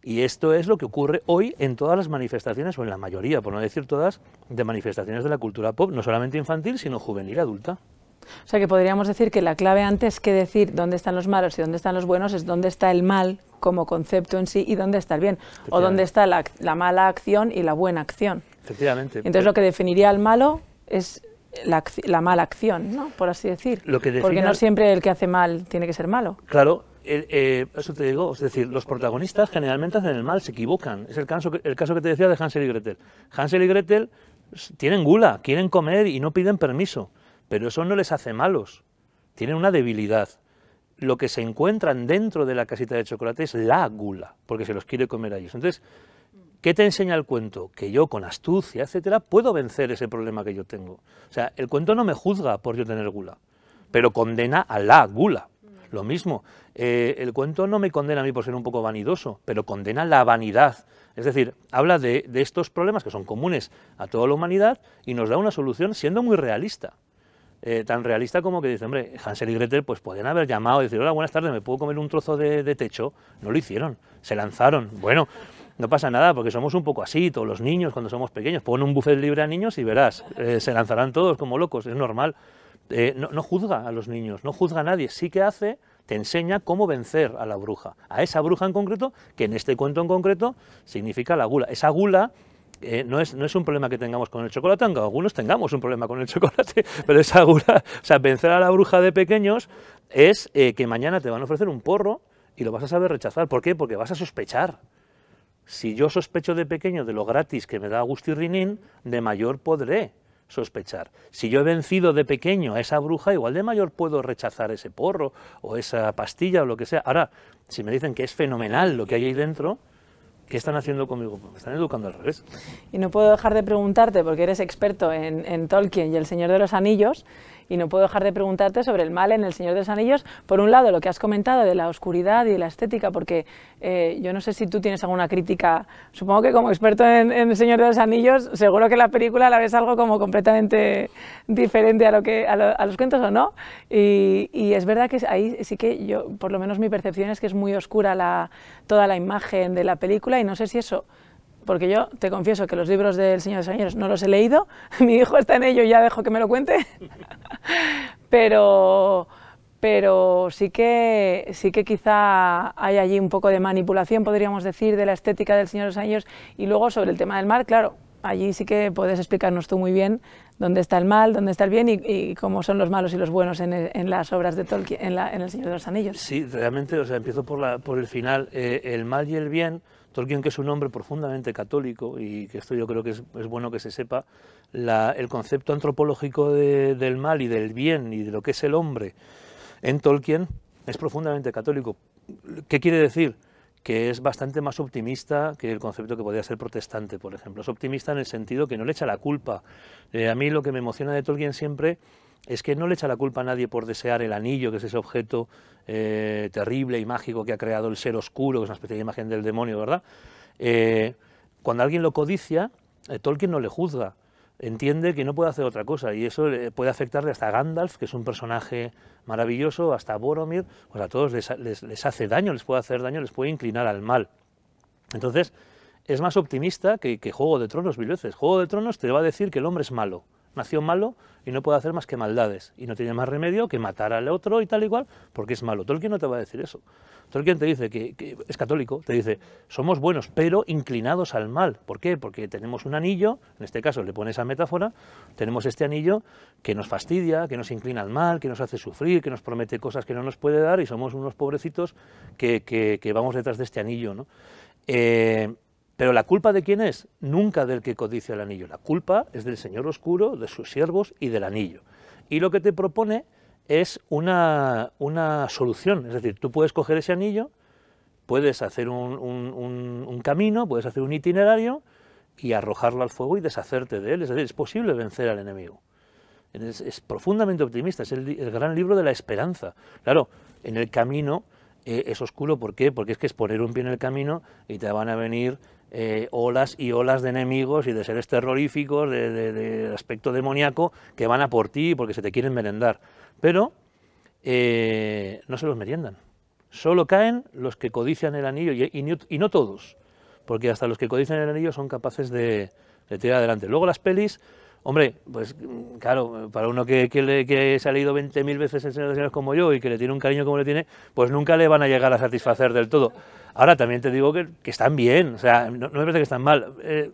Y esto es lo que ocurre hoy en todas las manifestaciones, o en la mayoría, por no decir todas, de manifestaciones de la cultura pop, no solamente infantil, sino juvenil adulta. O sea que podríamos decir que la clave antes que decir dónde están los malos y dónde están los buenos es dónde está el mal como concepto en sí y dónde está el bien, o dónde está la, mala acción y la buena acción. Efectivamente. Entonces lo que definiría al malo es la, mala acción, ¿no? por así decir. Porque no siempre el que hace mal tiene que ser malo. Claro, eh, eso te digo, es decir, los protagonistas generalmente hacen el mal, se equivocan. Es el caso, el caso que te decía de Hansel y Gretel. Hansel y Gretel tienen gula, quieren comer y no piden permiso, pero eso no les hace malos, tienen una debilidad. Lo que se encuentran dentro de la casita de chocolate es la gula, porque se los quiere comer a ellos. Entonces, ¿Qué te enseña el cuento? Que yo con astucia, etcétera, puedo vencer ese problema que yo tengo. O sea, el cuento no me juzga por yo tener gula, pero condena a la gula. Lo mismo, eh, el cuento no me condena a mí por ser un poco vanidoso, pero condena la vanidad. Es decir, habla de, estos problemas que son comunes a toda la humanidad y nos da una solución siendo muy realista. Eh, tan realista como que dice, hombre, Hansel y Gretel pues podían haber llamado y decir, hola, buenas tardes, ¿me puedo comer un trozo de, techo? No lo hicieron, se lanzaron. Bueno, no pasa nada, porque somos un poco así, todos los niños cuando somos pequeños, pon un buffet libre a niños y verás, eh, se lanzarán todos como locos, es normal. no, no, juzga a los niños, no juzga a nadie, sí que hace te enseña cómo vencer a la bruja, a esa bruja en concreto, que en este cuento en concreto significa la gula. Esa gula eh, no, es, un problema que tengamos con el chocolate, aunque algunos tengamos un problema con el chocolate, pero esa gula, o sea, vencer a la bruja de pequeños es eh, que mañana te van a ofrecer un porro y lo vas a saber rechazar. ¿Por qué? Porque vas a sospechar. Si yo sospecho de pequeño de lo gratis que me da Agustín Rinin, de mayor podré sospechar. Si yo he vencido de pequeño a esa bruja, igual de mayor puedo rechazar ese porro o esa pastilla o lo que sea. Ahora, si me dicen que es fenomenal lo que hay ahí dentro, ¿Qué están haciendo conmigo? Me están educando al revés. Y no puedo dejar de preguntarte, porque eres experto en, en Tolkien y El Señor de los Anillos, y no puedo dejar de preguntarte sobre el mal en El Señor de los Anillos. Por un lado, lo que has comentado de la oscuridad y la estética, porque eh, yo no sé si tú tienes alguna crítica, supongo que como experto en, El Señor de los Anillos, seguro que la película la ves algo como completamente diferente a, lo que, los cuentos o no. Y, es verdad que ahí sí que yo, por lo menos mi percepción es que es muy oscura toda la imagen de la película y no sé si eso porque yo te confieso que los libros del Señor de los Anillos no los he leído, mi hijo está en ello y ya dejo que me lo cuente, pero, pero sí, que, sí que quizá hay allí un poco de manipulación, podríamos decir, de la estética del Señor de los Anillos y luego sobre el tema del mar, claro, allí sí que puedes explicarnos tú muy bien dónde está el mal, dónde está el bien y, cómo son los malos y los buenos en, las obras de Tolkien, en, El Señor de los Anillos. Sí, realmente, o sea, empiezo por, el final. Eh, el mal y el bien Tolkien, que es un hombre profundamente católico y que esto yo creo que es, bueno que se sepa, el concepto antropológico del mal y del bien y de lo que es el hombre en Tolkien es profundamente católico. ¿Qué quiere decir? que es bastante más optimista que el concepto que podría ser protestante, por ejemplo. Es optimista en el sentido que no le echa la culpa. Eh, a mí lo que me emociona de Tolkien siempre es que no le echa la culpa a nadie por desear el anillo, que es ese objeto eh, terrible y mágico que ha creado el ser oscuro, que es una especie de imagen del demonio, ¿verdad? Eh, cuando alguien lo codicia, eh, Tolkien no le juzga, entiende que no puede hacer otra cosa y eso puede afectarle hasta a Gandalf, que es un personaje maravilloso, hasta a Boromir, pues a todos les, hace daño, les puede hacer daño, les puede inclinar al mal. Entonces, es más optimista que, que Juego de Tronos mil Juego de Tronos te va a decir que el hombre es malo, nació malo y no puede hacer más que maldades, y no tiene más remedio que matar al otro y tal igual porque es malo. Tolkien no te va a decir eso. Tolkien te dice que, es católico, te dice, somos buenos, pero inclinados al mal. ¿Por qué? Porque tenemos un anillo, en este caso le pone esa metáfora, tenemos este anillo que nos fastidia, que nos inclina al mal, que nos hace sufrir, que nos promete cosas que no nos puede dar y somos unos pobrecitos que, que, vamos detrás de este anillo. ¿no? Eh, pero la culpa de quién es? Nunca del que codicia el anillo. La culpa es del Señor Oscuro, de sus siervos y del anillo. Y lo que te propone es una, solución. Es decir, tú puedes coger ese anillo, puedes hacer un, camino, puedes hacer un itinerario y arrojarlo al fuego y deshacerte de él. Es decir, es posible vencer al enemigo. Es, profundamente optimista, es el, gran libro de la esperanza. Claro, en el camino eh, es oscuro, ¿por qué? Porque es que es poner un pie en el camino y te van a venir eh, olas y olas de enemigos y de seres terroríficos, de, aspecto demoníaco, que van a por ti porque se te quieren merendar. Pero eh, no se los meriendan. Solo caen los que codician el anillo, y, no todos, porque hasta los que codician el anillo son capaces de tirar adelante. Luego las pelis Hombre, pues claro, para uno que, que, que ha leído 20.000 veces en Señor como yo y que le tiene un cariño como le tiene, pues nunca le van a llegar a satisfacer del todo. Ahora también te digo que, están bien, o sea, no, me parece que están mal. Eh,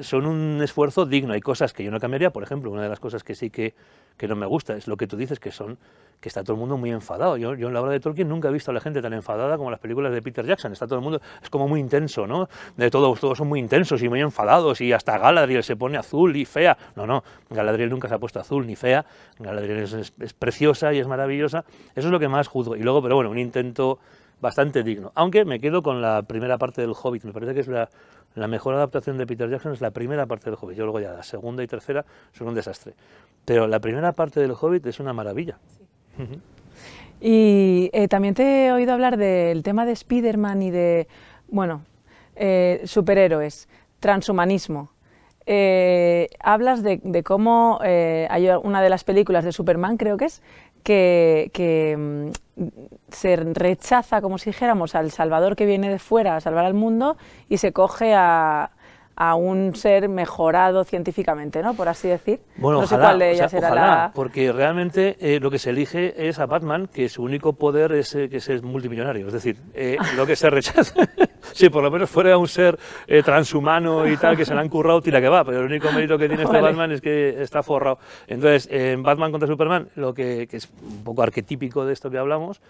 son un esfuerzo digno. Hay cosas que yo no cambiaría, por ejemplo, una de las cosas que sí que que no me gusta, es lo que tú dices, que son que está todo el mundo muy enfadado. Yo, yo en la obra de Tolkien nunca he visto a la gente tan enfadada como en las películas de Peter Jackson. Está todo el mundo, es como muy intenso, ¿no? De todos, todos son muy intensos y muy enfadados y hasta Galadriel se pone azul y fea. No, no, Galadriel nunca se ha puesto azul ni fea. Galadriel es, es preciosa y es maravillosa. Eso es lo que más juzgo. Y luego, pero bueno, un intento bastante digno. Aunque me quedo con la primera parte del Hobbit, me parece que es la, mejor adaptación de Peter Jackson, es la primera parte del Hobbit. Yo luego ya la segunda y tercera son un desastre. Pero la primera parte del Hobbit es una maravilla. Y eh, también te he oído hablar del tema de Spider-Man y de, bueno, eh, superhéroes, transhumanismo. Eh, hablas de, cómo hay una de las películas de Superman, creo que es, que, mm, se rechaza, como si dijéramos, al Salvador que viene de fuera a salvar al mundo y se coge a, a un ser mejorado científicamente, ¿no? Por así decir. Bueno, no sé cuál de ellas ojalá, porque realmente eh, lo que se elige es a Batman, que su único poder es eh, que es multimillonario. Es decir, eh, lo que se rechaza, si por lo menos fuera un ser transhumano y tal, que se le han currado, tira que va, pero el único mérito que tiene este Batman es que está forrado. Entonces, en Batman contra Superman, lo que, es un poco arquetípico de esto que hablamos,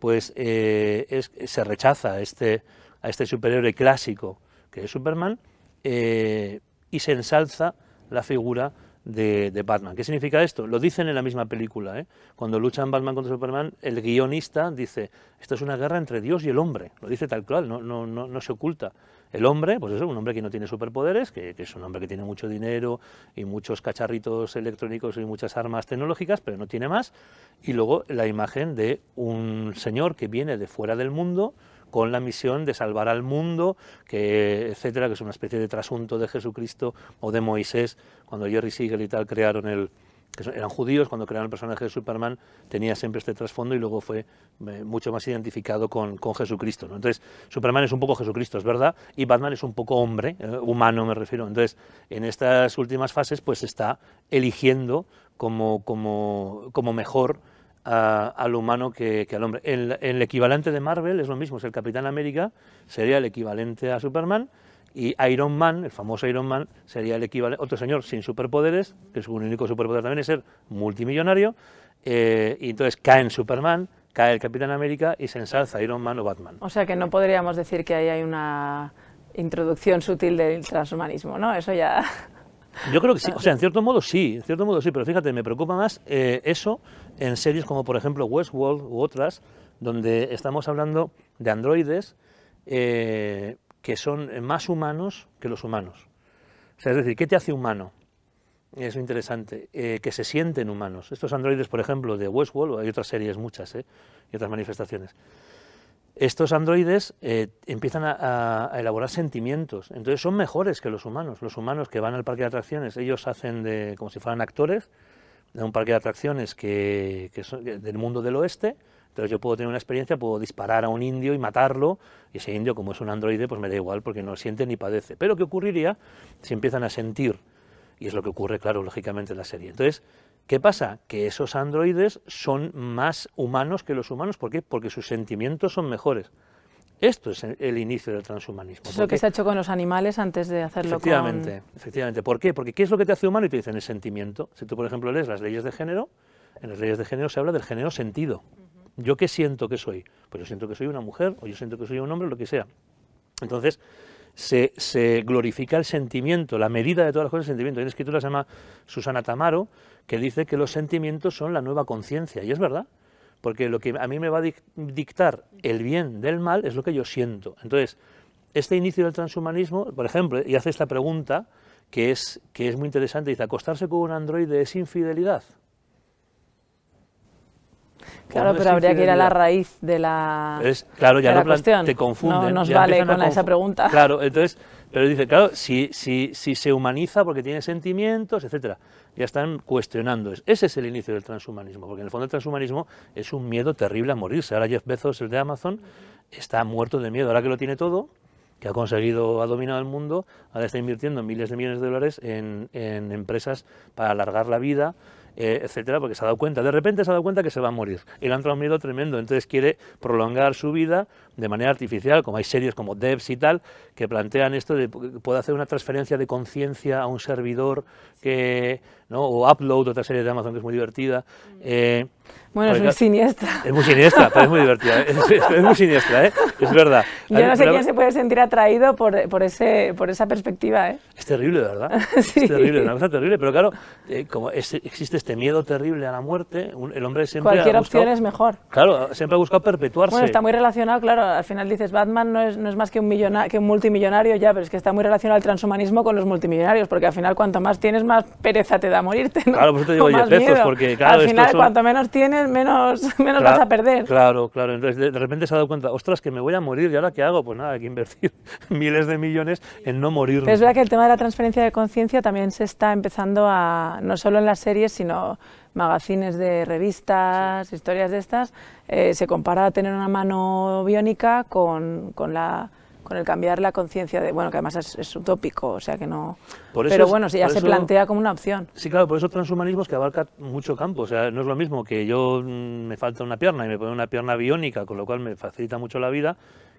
pues es, se rechaza este, a este superhéroe clásico que es Superman, eh, y se ensalza la figura de, Batman. ¿Qué significa esto? Lo dicen en la misma película. ¿eh? Cuando luchan Batman contra Superman, el guionista dice, ...esto es una guerra entre Dios y el hombre. Lo dice tal cual, no, se oculta. El hombre, pues es un hombre que no tiene superpoderes, que, es un hombre que tiene mucho dinero y muchos cacharritos electrónicos y muchas armas tecnológicas, pero no tiene más. Y luego la imagen de un señor que viene de fuera del mundo, con la misión de salvar al mundo, que, etcétera, que es una especie de trasunto de Jesucristo o de Moisés, cuando Jerry Siegel y tal crearon el, que eran judíos, cuando crearon el personaje de Superman, tenía siempre este trasfondo y luego fue eh, mucho más identificado con, Jesucristo. Entonces, Superman es un poco Jesucristo, es verdad, y Batman es un poco hombre, eh, humano me refiero. Entonces, en estas últimas fases, pues está eligiendo como, como, como mejor a, al humano que, al hombre. el equivalente de Marvel es lo mismo, es el Capitán América sería el equivalente a Superman y Iron Man, el famoso Iron Man, sería el equivalente, otro señor sin superpoderes, que su único superpoder también es ser multimillonario, eh, y entonces cae Superman, cae el Capitán América y se ensalza Iron Man o Batman. O sea que no podríamos decir que ahí hay una introducción sutil del transhumanismo, ¿no? Eso ya... Yo creo que sí, o sea, en cierto modo sí, en cierto modo sí, pero fíjate, me preocupa más eh, eso en series como por ejemplo Westworld u otras, donde estamos hablando de androides eh, que son más humanos que los humanos. O sea, es decir, ¿qué te hace humano? Es interesante, eh, que se sienten humanos. Estos androides, por ejemplo, de Westworld, hay otras series muchas, y otras manifestaciones estos androides eh, empiezan a, elaborar sentimientos. Entonces son mejores que los humanos. Los humanos que van al parque de atracciones, ellos hacen de, como si fueran actores de un parque de atracciones que, son del mundo del oeste. Entonces yo puedo tener una experiencia, puedo disparar a un indio y matarlo, y ese indio, como es un androide, pues me da igual porque no siente ni padece. Pero ¿qué ocurriría si empiezan a sentir? Y es lo que ocurre, claro, lógicamente en la serie. Entonces, ¿Qué pasa? Que esos androides son más humanos que los humanos. ¿Por qué? Porque sus sentimientos son mejores. Esto es el inicio del transhumanismo. Es lo que se ha hecho con los animales antes de hacerlo con... Efectivamente. ¿Por qué? Porque ¿qué es lo que te hace humano? Y te dicen el sentimiento. Si tú, por ejemplo, lees las leyes de género, en las leyes de género se habla del género sentido. ¿Yo qué siento que soy? Pues yo siento que soy una mujer, o yo siento que soy un hombre, lo que sea. Entonces, se, glorifica el sentimiento, la medida de todas las cosas es el sentimiento. Hay una escritura que se llama Susana Tamaro, que dice que los sentimientos son la nueva conciencia, y es verdad, porque lo que a mí me va a dictar el bien del mal es lo que yo siento. Entonces, este inicio del transhumanismo, por ejemplo, y hace esta pregunta, que es, que es muy interesante, dice, ¿acostarse con un androide es infidelidad? Claro, pero habría que ir a la raíz de la, es, claro, ya la cuestión. Te confunden. No nos vale con esa pregunta. Claro, entonces, pero dice, claro, si, si, se humaniza porque tiene sentimientos, etcétera, ya están cuestionando. Ese es el inicio del transhumanismo, porque en el fondo el transhumanismo es un miedo terrible a morirse. Ahora Jeff Bezos, el de Amazon, está muerto de miedo. Ahora que lo tiene todo, que ha conseguido, ha dominado el mundo, ahora está invirtiendo miles de millones de dólares en empresas para alargar la vida, eh, etcétera, porque se ha dado cuenta, de repente se ha dado cuenta que se va a morir. Y le ha entrado miedo tremendo, entonces quiere prolongar su vida de manera artificial, como hay series como Debs y tal, que plantean esto de puedo hacer una transferencia de conciencia a un servidor que, ¿no? o Upload, otra serie de Amazon que es muy divertida. Mm. Eh, bueno, es muy siniestra. Es muy siniestra, pero es muy divertida. Es, muy siniestra, ¿eh? es verdad. Yo no sé quién se puede sentir atraído por, por, ese, por esa perspectiva. ¿eh? Es terrible, ¿verdad? Es terrible, una cosa terrible, pero claro, eh, como existe este miedo terrible a la muerte, el hombre siempre. Cualquier opción es mejor. Claro, siempre ha buscado perpetuarse. Bueno, está muy relacionado, claro al final dices, Batman no es, más que un, que un multimillonario ya, pero es que está muy relacionado al transhumanismo con los multimillonarios, porque al final cuanto más tienes, más pereza te da morirte. ¿no? Claro, por te digo, porque claro, Al final, cuanto menos tienes, menos, menos vas a perder. Claro, claro. Entonces, de, de, repente se ha dado cuenta, ostras, que me voy a morir, ¿y ahora qué hago? Pues nada, hay que invertir miles de millones en no morir. Es verdad que el tema de la transferencia de conciencia también se está empezando a, no solo en las series, sino magazines de revistas, historias de estas, eh, se compara a tener una mano biónica con, con la con el cambiar la conciencia de, bueno, que además es, utópico, o sea que no... pero bueno, si ya se plantea como una opción. Sí, claro, por eso transhumanismo es que abarca mucho campo, o sea, no es lo mismo que yo mm, me falta una pierna y me pone una pierna biónica, con lo cual me facilita mucho la vida,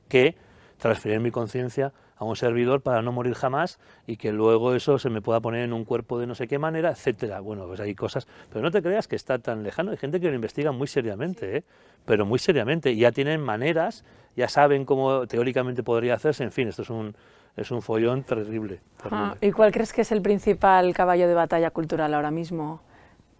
que transferir mi conciencia a un servidor para no morir jamás y que luego eso se me pueda poner en un cuerpo de no sé qué manera, etcétera. Bueno, pues hay cosas, pero no te creas que está tan lejano, hay gente que lo investiga muy seriamente, ¿eh? pero muy seriamente, ya tienen maneras, ya saben cómo teóricamente podría hacerse, en fin, esto es un, es un follón terrible. ¿Y cuál crees que es el principal caballo de batalla cultural ahora mismo?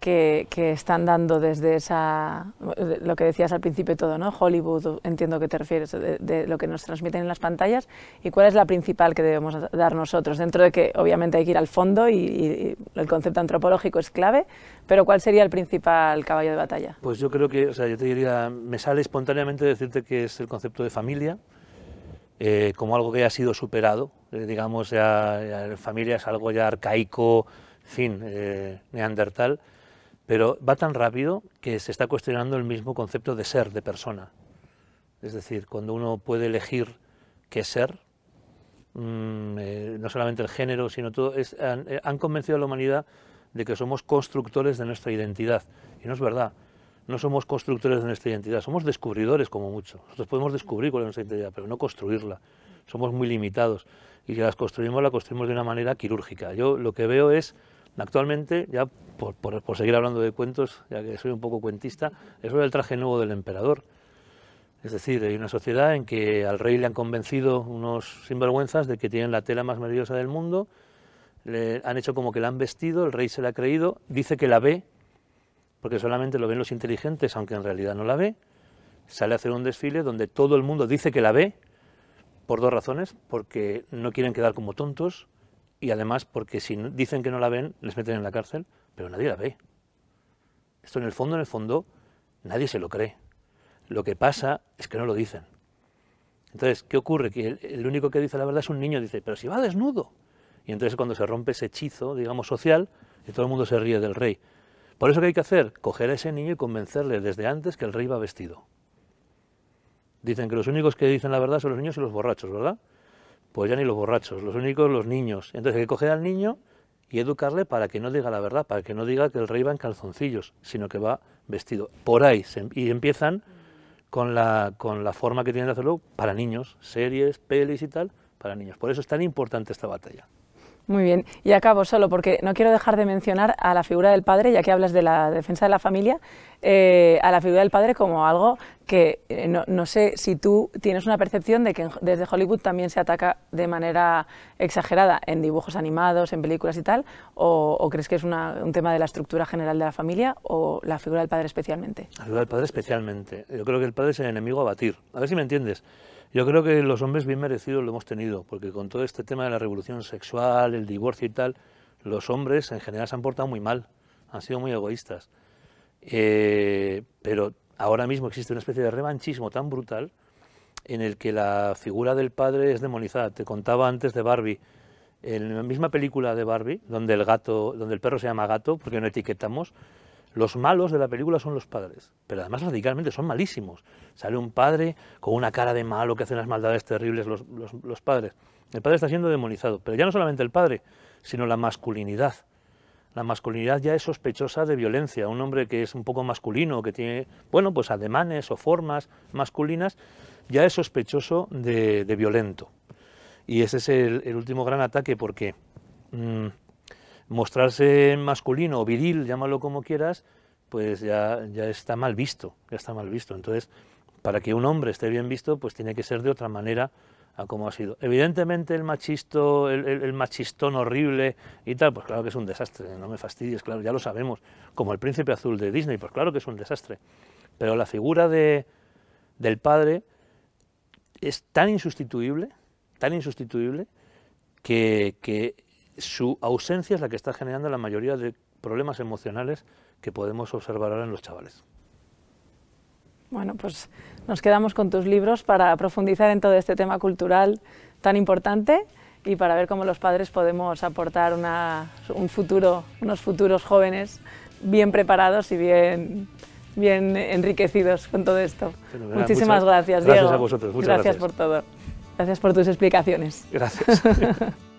que, están dando desde esa, lo que decías al principio todo, ¿no? Hollywood, entiendo que te refieres, de, lo que nos transmiten en las pantallas, y cuál es la principal que debemos dar nosotros, dentro de que obviamente hay que ir al fondo y, el concepto antropológico es clave, pero ¿cuál sería el principal caballo de batalla? Pues yo creo que, o sea, yo te diría, me sale espontáneamente decirte que es el concepto de familia, eh, como algo que ha sido superado, eh, digamos, ya, familia es algo ya arcaico, fin, eh, neandertal, pero va tan rápido que se está cuestionando el mismo concepto de ser, de persona. Es decir, cuando uno puede elegir qué ser, mm, eh, no solamente el género, sino todo, eh, han, convencido a la humanidad de que somos constructores de nuestra identidad. Y no es verdad, no somos constructores de nuestra identidad, somos descubridores como mucho. Nosotros podemos descubrir cuál es nuestra identidad, pero no construirla. Somos muy limitados y si las construimos, la construimos de una manera quirúrgica. Yo lo que veo es Actualmente, ya por, seguir hablando de cuentos, ya que soy un poco cuentista, es el traje nuevo del emperador. Es decir, hay una sociedad en que al rey le han convencido unos sinvergüenzas de que tienen la tela más maravillosa del mundo, le han hecho como que la han vestido, el rey se la ha creído, dice que la ve, porque solamente lo ven los inteligentes, aunque en realidad no la ve, sale a hacer un desfile donde todo el mundo dice que la ve, por dos razones, porque no quieren quedar como tontos, y además porque si dicen que no la ven, les meten en la cárcel, pero nadie la ve. Esto en el fondo, en el fondo, nadie se lo cree. Lo que pasa es que no lo dicen. Entonces, ¿qué ocurre? Que el, único que dice la verdad es un niño, dice, pero si va desnudo. Y entonces cuando se rompe ese hechizo, digamos, social, y todo el mundo se ríe del rey. Por eso, ¿qué hay que hacer? Coger a ese niño y convencerle desde antes que el rey va vestido. Dicen que los únicos que dicen la verdad son los niños y los borrachos, ¿verdad? pues ya ni los borrachos, los únicos los niños. Entonces hay que coger al niño y educarle para que no diga la verdad, para que no diga que el rey va en calzoncillos, sino que va vestido. Por ahí, em, y empiezan con la, con la forma que tienen de hacerlo para niños, series, pelis y tal, para niños. Por eso es tan importante esta batalla. Muy bien, y acabo solo porque no quiero dejar de mencionar a la figura del padre, ya que hablas de la defensa de la familia, eh, a la figura del padre como algo que eh, no, sé si tú tienes una percepción de que desde Hollywood también se ataca de manera exagerada en dibujos animados, en películas y tal, o, crees que es un tema de la estructura general de la familia o la figura del padre especialmente. La figura del padre especialmente. Yo creo que el padre es el enemigo a batir. A ver si me entiendes. Yo creo que los hombres bien merecidos lo hemos tenido, porque con todo este tema de la revolución sexual, el divorcio y tal, los hombres en general se han portado muy mal, han sido muy egoístas. Eh, pero ahora mismo existe una especie de revanchismo tan brutal en el que la figura del padre es demonizada. Te contaba antes de Barbie, en la misma película de Barbie, donde el gato, donde el perro se llama gato, porque no etiquetamos, los malos de la película son los padres, pero además radicalmente son malísimos. Sale un padre con una cara de malo que hace unas maldades terribles los, padres. El padre está siendo demonizado, pero ya no solamente el padre, sino la masculinidad. La masculinidad ya es sospechosa de violencia. Un hombre que es un poco masculino, que tiene, bueno, pues ademanes o formas masculinas, ya es sospechoso de, violento. Y ese es el, último gran ataque porque... Mm, mostrarse masculino, o viril, llámalo como quieras, pues ya, ya está mal visto, ya está mal visto. Entonces, para que un hombre esté bien visto, pues tiene que ser de otra manera a como ha sido. Evidentemente el machisto, el, machistón horrible y tal, pues claro que es un desastre, no me fastidies, claro, ya lo sabemos. Como el príncipe azul de Disney, pues claro que es un desastre. Pero la figura del padre es tan insustituible, tan insustituible, que su ausencia es la que está generando la mayoría de problemas emocionales que podemos observar ahora en los chavales. Bueno, pues nos quedamos con tus libros para profundizar en todo este tema cultural tan importante y para ver cómo los padres podemos aportar un futuro, unos futuros jóvenes bien preparados y bien, bien enriquecidos con todo esto. Muchísimas gracias, Diego. Gracias a vosotros. Muchas gracias por todo. Gracias por tus explicaciones. Gracias.